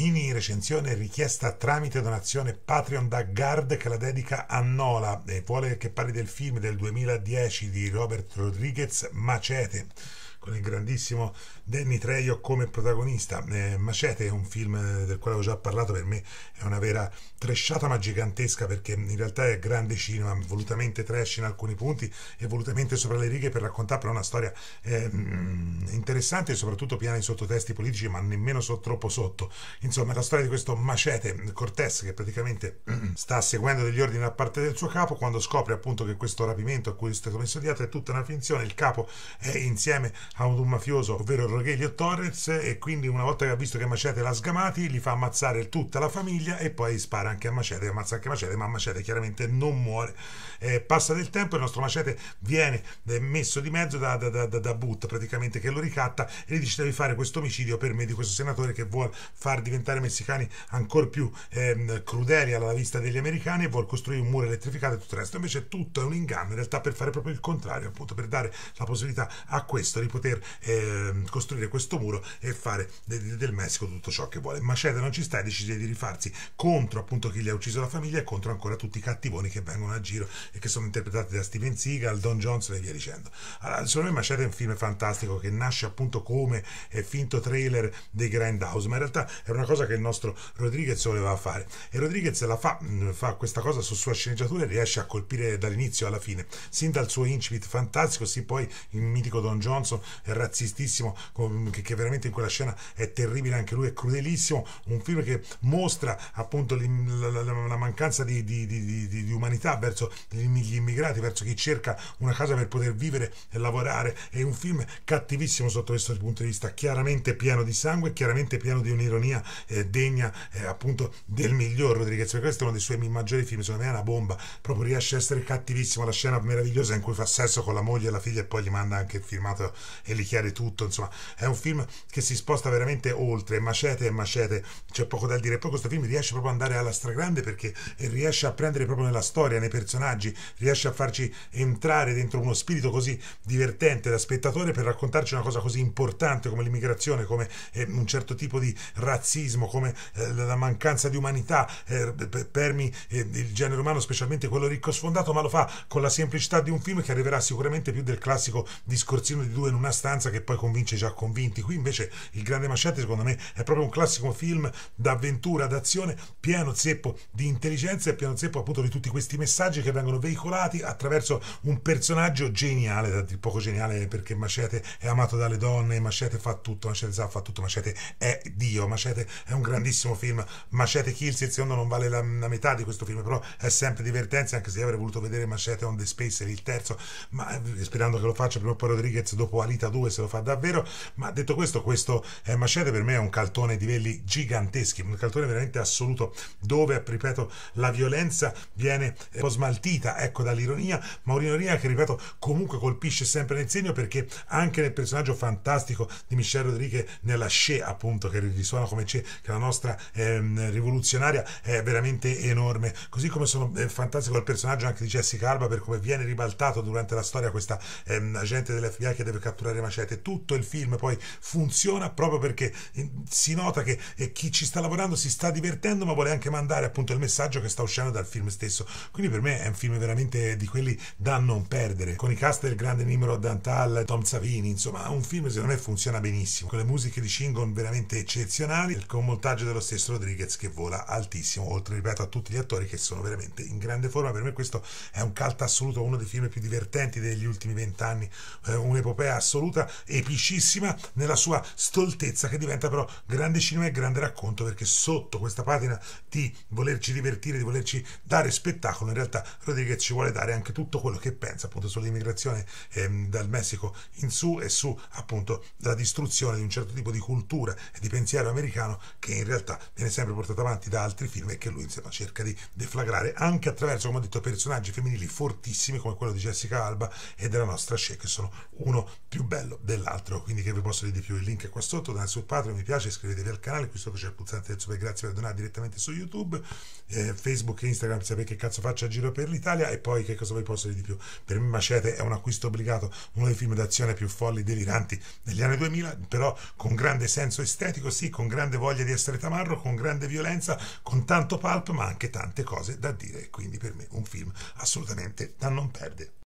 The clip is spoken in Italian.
Mini recensione richiesta tramite donazione Patreon da Gard che la dedica a Nola e vuole che parli del film del 2010 di Robert Rodriguez Macete con il grandissimo Danny Trejo come protagonista. Eh, Macete è un film del quale ho già parlato, per me è una vera tresciata ma gigantesca perché in realtà è grande cinema, volutamente trash in alcuni punti e volutamente sopra le righe per raccontare però una storia eh, mm, interessante e soprattutto piena di sottotesti politici ma nemmeno so, troppo sotto. Insomma, la storia di questo Macete Cortés che praticamente sta seguendo degli ordini da parte del suo capo quando scopre appunto che questo rapimento a cui è stato messo dietro è tutta una finzione, il capo è insieme a un mafioso, ovvero Rogelio Torres, e quindi una volta che ha visto che Macete l'ha sgamati, gli fa ammazzare tutta la famiglia e poi spara anche a Macete, ammazza anche Macete, ma Macete chiaramente non muore. Eh, passa del tempo, e il nostro Macete viene eh, messo di mezzo da, da, da, da Boot, praticamente che lo ricatta e gli dice devi fare questo omicidio per me di questo senatore che vuole far diventare i messicani ancora più ehm, crudeli alla vista degli americani e vuole costruire un muro elettrificato e tutto il resto. Invece tutto è un inganno, in realtà per fare proprio il contrario, appunto per dare la possibilità a questo di poter poter eh, costruire questo muro e fare del, del Messico tutto ciò che vuole. Maceda non ci sta e decide di rifarsi contro appunto chi gli ha ucciso la famiglia e contro ancora tutti i cattivoni che vengono a giro e che sono interpretati da Steven Seagal, Don Johnson e via dicendo. Allora, secondo me Maceda è un film fantastico che nasce appunto come eh, finto trailer dei Grand House, ma in realtà era una cosa che il nostro Rodriguez voleva fare e Rodriguez la fa, mm, fa questa cosa su sua sceneggiatura e riesce a colpire dall'inizio alla fine, sin dal suo incipit fantastico, sì poi il mitico Don Johnson razzistissimo che, che, veramente in quella scena è terribile anche lui è crudelissimo un film che mostra appunto la, la, la mancanza di, di, di, di, umanità verso gli immigrati verso chi cerca una casa per poter vivere e lavorare è un film cattivissimo sotto questo punto di vista chiaramente pieno di sangue chiaramente pieno di un'ironia eh, degna eh, appunto del miglior Rodriguez perché questo è uno dei suoi maggiori film secondo me è una bomba proprio riesce a essere cattivissimo la scena meravigliosa in cui fa sesso con la moglie e la figlia e poi gli manda anche il filmato e li chiare tutto, insomma, è un film che si sposta veramente oltre, macete e macete, c'è poco da dire. Poi questo film riesce proprio ad andare alla stragrande perché riesce a prendere proprio nella storia, nei personaggi, riesce a farci entrare dentro uno spirito così divertente da spettatore per raccontarci una cosa così importante come l'immigrazione, come eh, un certo tipo di razzismo, come eh, la mancanza di umanità, eh, permi eh, il genere umano, specialmente quello ricco sfondato, ma lo fa con la semplicità di un film che arriverà sicuramente più del classico discorsino di due in un una stanza che poi convince già convinti. Qui invece Il Grande Machete, secondo me è proprio un classico film d'avventura, d'azione, pieno zeppo di intelligenza e pieno zeppo appunto di tutti questi messaggi che vengono veicolati attraverso un personaggio geniale, da dir poco geniale perché Machete è amato dalle donne, Machete fa tutto, Machete sa fa tutto, Macete è Dio, Machete è un grandissimo film, Machete Kills il secondo non vale la, la metà di questo film, però è sempre divertente anche se avrei voluto vedere Machete on the Space, il terzo, ma eh, sperando che lo faccia prima o poi Rodriguez dopo Alice vita 2 se lo fa davvero ma detto questo questo eh, Machete per me è un caltone di livelli giganteschi un caltone veramente assoluto dove ripeto la violenza viene un po' smaltita ecco dall'ironia ma un'ironia che ripeto comunque colpisce sempre nel segno perché anche nel personaggio fantastico di Michel Rodriguez nella Sce appunto che risuona come Sce che è la nostra ehm, rivoluzionaria è veramente enorme così come sono eh, fantastico il personaggio anche di Jessica Alba per come viene ribaltato durante la storia questa ehm, agente dell'FBI che deve catturare le macete. Tutto il film poi funziona proprio perché eh, si nota che eh, chi ci sta lavorando si sta divertendo, ma vuole anche mandare appunto il messaggio che sta uscendo dal film stesso. Quindi per me è un film veramente di quelli da non perdere. Con i cast del grande Nimrod Dantal, Tom Savini, insomma, un film secondo me funziona benissimo. Con le musiche di Shingon veramente eccezionali, con montaggio dello stesso Rodriguez che vola altissimo, oltre ripeto a tutti gli attori che sono veramente in grande forma. Per me questo è un cult assoluto, uno dei film più divertenti degli ultimi vent'anni, eh, un'epopea assoluta assoluta, epicissima nella sua stoltezza che diventa però grande cinema e grande racconto perché sotto questa patina di volerci divertire, di volerci dare spettacolo, in realtà Rodriguez ci vuole dare anche tutto quello che pensa appunto sull'immigrazione ehm, dal Messico in su e su appunto la distruzione di un certo tipo di cultura e di pensiero americano che in realtà viene sempre portata avanti da altri film e che lui insieme cerca di deflagrare anche attraverso, come ho detto, personaggi femminili fortissimi come quello di Jessica Alba e della nostra Shea che sono uno più bello dell'altro, quindi che vi posso dire di più, il link è qua sotto, date sul Patreon, mi piace, iscrivetevi al canale, qui sotto c'è il pulsante del super grazie per donare direttamente su YouTube, eh, Facebook e Instagram, sapete che cazzo faccio a giro per l'Italia e poi che cosa vi posso dire di più, per me Macete è un acquisto obbligato, uno dei film d'azione più folli, e deliranti degli anni 2000, però con grande senso estetico, sì, con grande voglia di essere tamarro, con grande violenza, con tanto pulp, ma anche tante cose da dire, quindi per me un film assolutamente da non perdere.